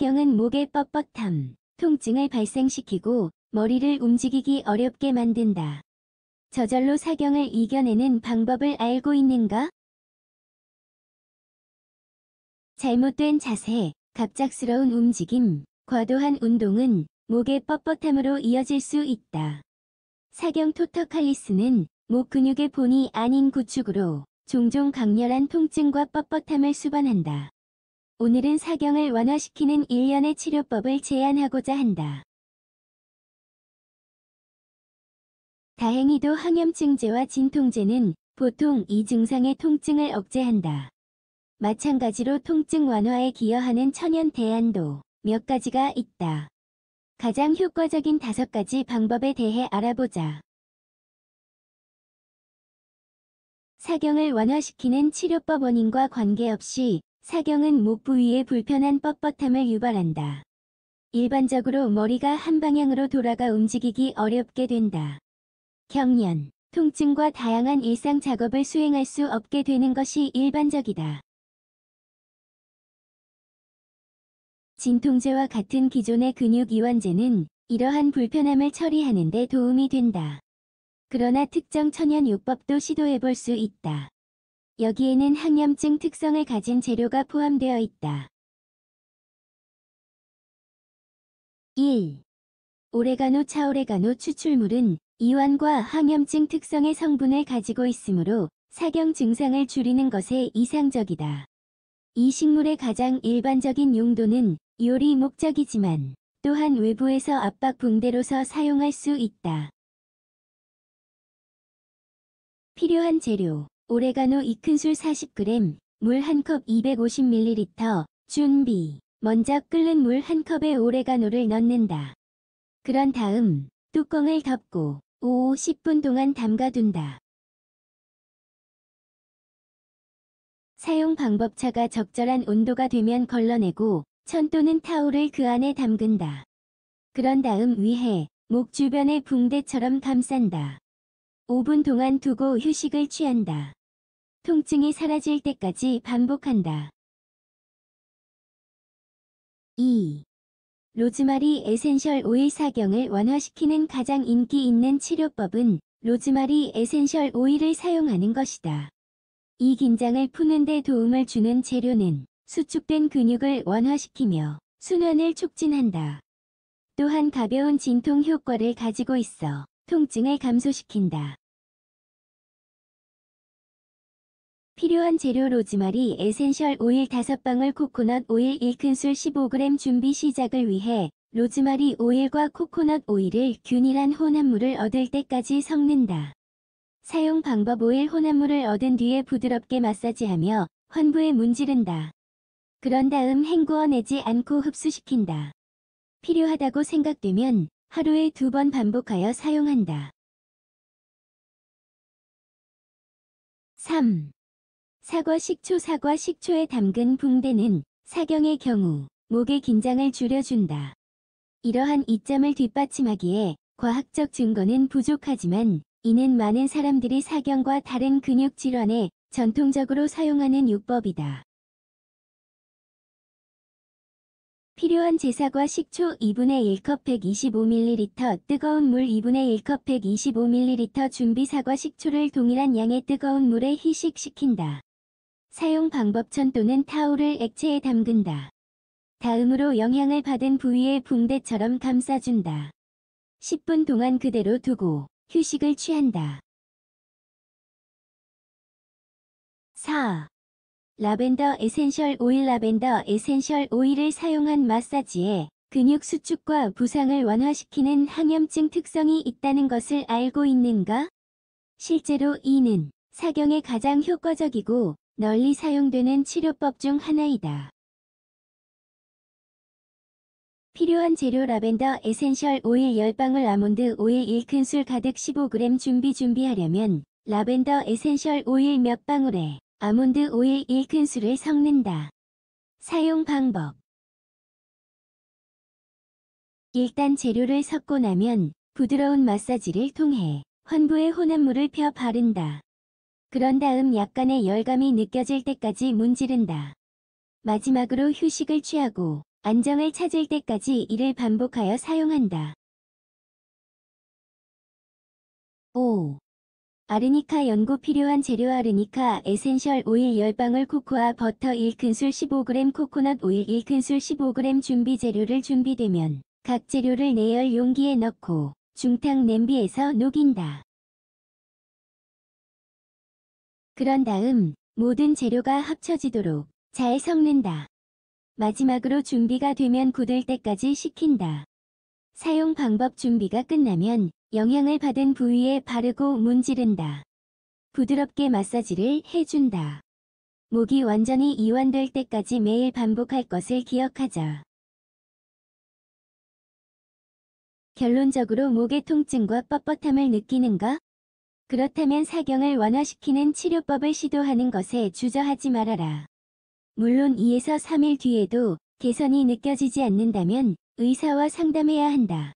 해경은 목의 뻣뻣함, 통증을 발생시키고 머리를 움직이기 어렵게 만든다. 저절로 사경을 이겨내는 방법을 알고 있는가? 잘못된 자세, 갑작스러운 움직임, 과도한 운동은 목의 뻣뻣함으로 이어질 수 있다. 사경 토터칼리스는 목 근육의 본이 아닌 구축으로 종종 강렬한 통증과 뻣뻣함을 수반한다. 오늘은 사경을 완화시키는 일련의 치료법을 제안하고자 한다. 다행히도 항염증제와 진통제는 보통 이 증상의 통증을 억제한다. 마찬가지로 통증 완화에 기여하는 천연 대안도 몇 가지가 있다. 가장 효과적인 다섯 가지 방법에 대해 알아보자. 사경을 완화시키는 치료법 원인과 관계없이 사경은 목 부위에 불편한 뻣뻣함을 유발한다. 일반적으로 머리가 한 방향으로 돌아가 움직이기 어렵게 된다. 경련, 통증과 다양한 일상 작업을 수행할 수 없게 되는 것이 일반적이다. 진통제와 같은 기존의 근육 이완제는 이러한 불편함을 처리하는 데 도움이 된다. 그러나 특정 천연 요법도 시도해 볼 수 있다. 여기에는 항염증 특성을 가진 재료가 포함되어 있다. 1. 오레가노 차오레가노 추출물은 이완과 항염증 특성의 성분을 가지고 있으므로 사경 증상을 줄이는 것에 이상적이다. 이 식물의 가장 일반적인 용도는 요리 목적이지만 또한 외부에서 압박 붕대로서 사용할 수 있다. 필요한 재료 오레가노 2큰술 40g, 물 1컵 250ml, 준비. 먼저 끓는 물 1컵에 오레가노를 넣는다. 그런 다음 뚜껑을 덮고 5, 10분 동안 담가둔다. 사용 방법차가 적절한 온도가 되면 걸러내고 천 또는 타올을 그 안에 담근다. 그런 다음 위에 목 주변에 붕대처럼 감싼다. 5분 동안 두고 휴식을 취한다. 통증이 사라질 때까지 반복한다. 2. 로즈마리 에센셜 오일 사경을 완화시키는 가장 인기 있는 치료법은 로즈마리 에센셜 오일을 사용하는 것이다. 이 긴장을 푸는 데 도움을 주는 재료는 수축된 근육을 완화시키며 순환을 촉진한다. 또한 가벼운 진통 효과를 가지고 있어 통증을 감소시킨다. 필요한 재료 로즈마리 에센셜 오일 5방울 코코넛 오일 1큰술 15g 준비 시작을 위해 로즈마리 오일과 코코넛 오일을 균일한 혼합물을 얻을 때까지 섞는다. 사용 방법 오일 혼합물을 얻은 뒤에 부드럽게 마사지하며 환부에 문지른다. 그런 다음 헹구어 내지 않고 흡수시킨다. 필요하다고 생각되면 하루에 두 번 반복하여 사용한다. 3. 사과 식초 사과 식초에 담근 붕대는 사경의 경우 목의 긴장을 줄여준다. 이러한 이점을 뒷받침하기에 과학적 증거는 부족하지만 이는 많은 사람들이 사경과 다른 근육 질환에 전통적으로 사용하는 요법이다. 필요한 제사과 식초 2분의 1컵 125ml 뜨거운 물 2분의 1컵 125ml 준비 사과 식초를 동일한 양의 뜨거운 물에 희식시킨다. 사용 방법 천또는 타올을 액체에 담근다. 다음으로 영향을 받은 부위에 붕대처럼 감싸준다. 10분 동안 그대로 두고 휴식을 취한다. 4. 라벤더 에센셜 오일 라벤더 에센셜 오일을 사용한 마사지에 근육 수축과 부상을 완화시키는 항염증 특성이 있다는 것을 알고 있는가? 실제로 이는 사경에 가장 효과적이고 널리 사용되는 치료법 중 하나이다. 필요한 재료 라벤더 에센셜 오일 10방울 아몬드 오일 1큰술 가득 15g 준비 준비하려면 라벤더 에센셜 오일 몇 방울에 아몬드 오일 1큰술을 섞는다. 사용 방법 일단 재료를 섞고 나면 부드러운 마사지를 통해 환부에 혼합물을 펴 바른다. 그런 다음 약간의 열감이 느껴질 때까지 문지른다. 마지막으로 휴식을 취하고 안정을 찾을 때까지 이를 반복하여 사용한다. 5. 아르니카 연구 필요한 재료 아르니카 에센셜 오일 열방울 코코아 버터 1큰술 15g 코코넛 오일 1큰술 15g 준비 재료를 준비되면 각 재료를 내열 용기에 넣고 중탕 냄비에서 녹인다. 그런 다음 모든 재료가 합쳐지도록 잘 섞는다. 마지막으로 준비가 되면 굳을 때까지 식힌다. 사용 방법 준비가 끝나면 영향을 받은 부위에 바르고 문지른다. 부드럽게 마사지를 해준다. 목이 완전히 이완될 때까지 매일 반복할 것을 기억하자. 결론적으로 목의 통증과 뻣뻣함을 느끼는가? 그렇다면 사경을 완화시키는 치료법을 시도하는 것에 주저하지 말아라. 물론 2에서 3일 뒤에도 개선이 느껴지지 않는다면 의사와 상담해야 한다.